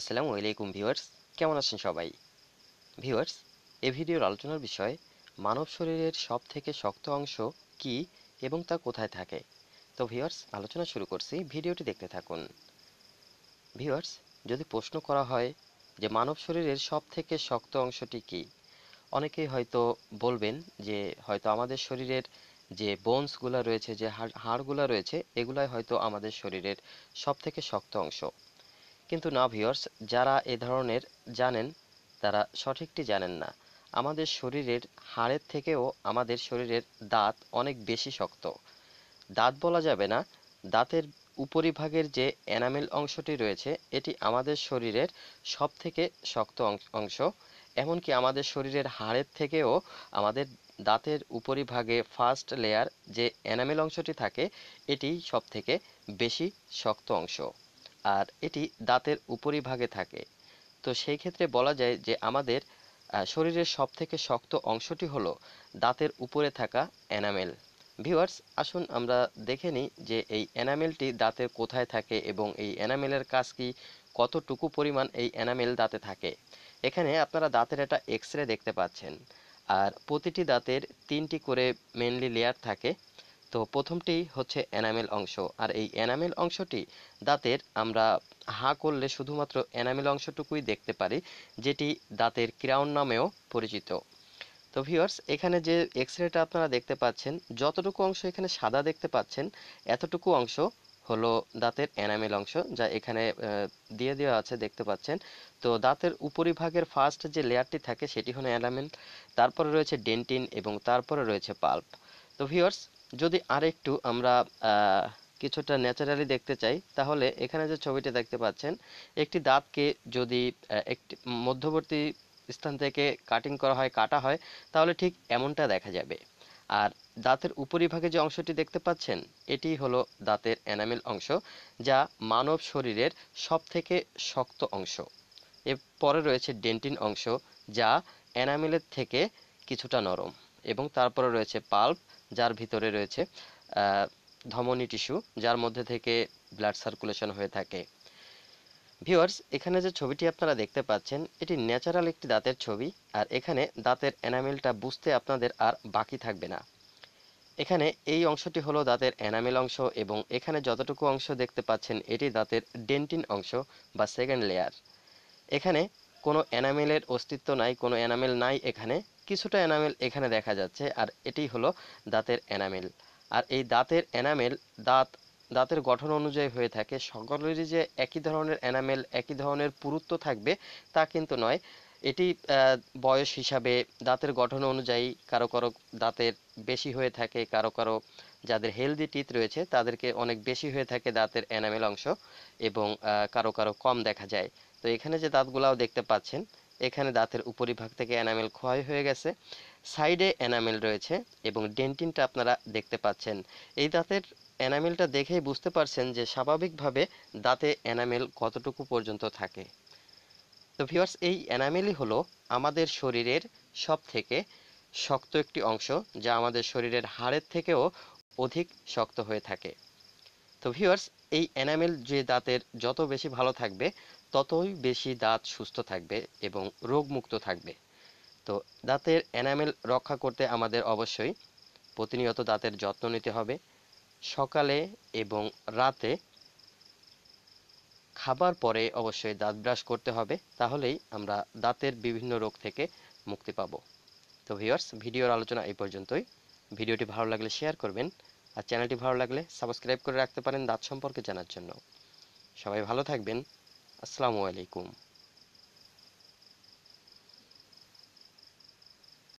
আসসালামু আলাইকুম ভিউয়ার্স কেমন আছেন সবাই ভিউয়ার্স এ ভিডিওর আলোচনার বিষয় মানব শরীরের সব থেকে শক্ত অংশ কি এবং তা কোথায় থাকে তো ভিউয়ার্স আলোচনা শুরু করছি ভিডিওটি দেখতে থাকুন ভিউয়ার্স যদি প্রশ্ন করা হয় যে মানব শরীরের সব থেকে শক্ত অংশটি কি অনেকেই হয়তো বলবেন যে হয়তো আমাদের শরীরের যে বোনসগুলো রয়েছে যে হাড় হাড়গুলো রয়েছে এগুলাই হয়তো আমাদের শরীরের সব থেকে শক্ত অংশ কিন্তু না ভিওর্স যারা এ ধরনের জানেন তারা সঠিকটি জানেন না আমাদের শরীরের হাড়ের থেকেও আমাদের শরীরের দাঁত অনেক বেশি শক্ত দাঁত বলা যাবে না দাঁতের উপরিভাগের যে এনামেল অংশটি রয়েছে এটি আমাদের শরীরের সব থেকে শক্ত অংশ এমনকি আমাদের শরীরের হাড়ের থেকেও আমাদের দাঁতের উপরিভাগে ফার্স্ট লেয়ার যে এনামেল অংশটি থাকে এটি সব থেকে বেশি শক্ত অংশ আর এটি দাঁতের উপরিভাগে থাকে তো সেই ক্ষেত্রে বলা যায় যে আমাদের শরীরের সবথেকে শক্ত অংশটি হলো দাঁতের উপরে থাকা এনামেল ভিউয়ার্স আসুন আমরা দেখে নিই যে এই এনামেলটি দাঁতের কোথায় থাকে এবং এই এনামেলের কাজ কি কতটুকু পরিমাণ এই এনামেল দাঁতে থাকে এখানে আপনারা দাঁতের একটা এক্স রে দেখতে পাচ্ছেন আর প্রতিটি দাঁতের তিনটি করে মেনলি লেয়ার থাকে তো প্রথমটি হচ্ছে এনামেল অংশ আর এই এনামেল অংশটি দাঁতের আমরা হা করলে শুধুমাত্র এনামেল অংশটুকুই দেখতে পারি যেটি দাঁতের ক্রাউন নামেও পরিচিত তো ভিউয়ার্স এখানে যে এক্সরেটা আপনারা দেখতে পাচ্ছেন যতটুকু অংশ এখানে সাদা দেখতে পাচ্ছেন এতটুকু অংশ হলো দাঁতের এনামেল অংশ যা এখানে দিয়ে দেওয়া আছে দেখতে পাচ্ছেন তো দাঁতের উপরিভাগের ফার্স্ট যে লেয়ারটি থাকে সেটি হলো এনামেল তারপরে রয়েছে ডেন্টিন এবং তারপরে রয়েছে পাল্প তো ভিউয়ার্স যদি আর একটু আমরা কিছুটা ন্যাচারালি দেখতে চাই তাহলে এখানে যে ছবিটি দেখতে পাচ্ছেন একটি দাঁতকে যদি একটি মধ্যবর্তী স্থান থেকে কাটিং করা হয় কাটা হয় তাহলে ঠিক এমনটা দেখা যাবে আর দাঁতের উপরিভাগে যে অংশটি দেখতে পাচ্ছেন এটি হলো দাঁতের এনামেল অংশ যা মানব শরীরের সবথেকে শক্ত অংশ এর পরে রয়েছে ডেন্টিন অংশ যা এনামেলের থেকে কিছুটা নরম এবং তারপরে রয়েছে পাল্প যার ভিতরে রয়েছে ধমনী টিস্যু যার মধ্যে থেকে ব্লাড সার্কুলেশন হয়ে থাকে ভিওয়ার্স এখানে যে ছবিটি আপনারা দেখতে পাচ্ছেন এটি ন্যাচারাল একটি দাঁতের ছবি আর এখানে দাঁতের এনামেলটা বুঝতে আপনাদের আর বাকি থাকবে না এখানে এই অংশটি হলো দাঁতের এনামেল অংশ এবং এখানে যতটুকু অংশ দেখতে পাচ্ছেন এটি দাঁতের ডেন্টিন অংশ বা সেকেন্ড লেয়ার এখানে কোনো এনামেলের অস্তিত্ব নাই কোনো এনামেল নাই এখানে কিছুটা এনামেল এখানে দেখা যাচ্ছে আর এটি হলো দাঁতের এনামেল আর এই দাঁতের এনামেল দাঁত দাঁতের গঠন অনুযায়ী হয়ে থাকে সকলেরই যে একই ধরনের এনামেল একই ধরনের পুরুত্ব থাকবে তা কিন্তু নয় এটি বয়স হিসাবে দাঁতের গঠন অনুযায়ী কারো কারো দাঁতের বেশি হয়ে থাকে কারো কারো যাদের হেলদি টিথ রয়েছে তাদেরকে অনেক বেশি হয়ে থাকে দাঁতের এনামেল অংশ এবং কারো কারো কম দেখা যায় তো এখানে যে দাঁতগুলাও দেখতে পাচ্ছেন এখানে দাঁতের উপরিভাগ থেকে এনামেল ক্ষয় হয়ে গেছে সাইডে এনামেল রয়েছে এবং ডেন্টিনটা আপনারা দেখতে পাচ্ছেন এই দাঁতের এনামেলটা দেখেই বুঝতে পারছেন যে স্বাভাবিকভাবে দাঁতে এনামেল কতটুকু পর্যন্ত থাকে তো ভিউয়ার্স এই অ্যানামেলি হলো আমাদের শরীরের সব থেকে শক্ত একটি অংশ যা আমাদের শরীরের হাড়ের থেকেও অধিক শক্ত হয়ে থাকে তো ভিউয়ার্স এই অ্যানামেল যে দাঁতের যত বেশি ভালো থাকবে ততই বেশি দাঁত সুস্থ থাকবে এবং রোগমুক্ত থাকবে তো দাঁতের অ্যানামেল রক্ষা করতে আমাদের অবশ্যই প্রতিনিয়ত দাঁতের যত্ন নিতে হবে সকালে এবং রাতে খাবার পরে অবশ্যই দাঁত ব্রাশ করতে হবে তাহলেই আমরা দাঁতের বিভিন্ন রোগ থেকে মুক্তি পাব তো ভিউয়ার্স ভিডিওর আলোচনা এই পর্যন্তই ভিডিওটি ভালো লাগলে শেয়ার করবেন আর চ্যানেলটি ভালো লাগলে সাবস্ক্রাইব করে রাখতে পারেন দাঁত সম্পর্কে জানার জন্য সবাই ভালো থাকবেন আসসালামু আলাইকুম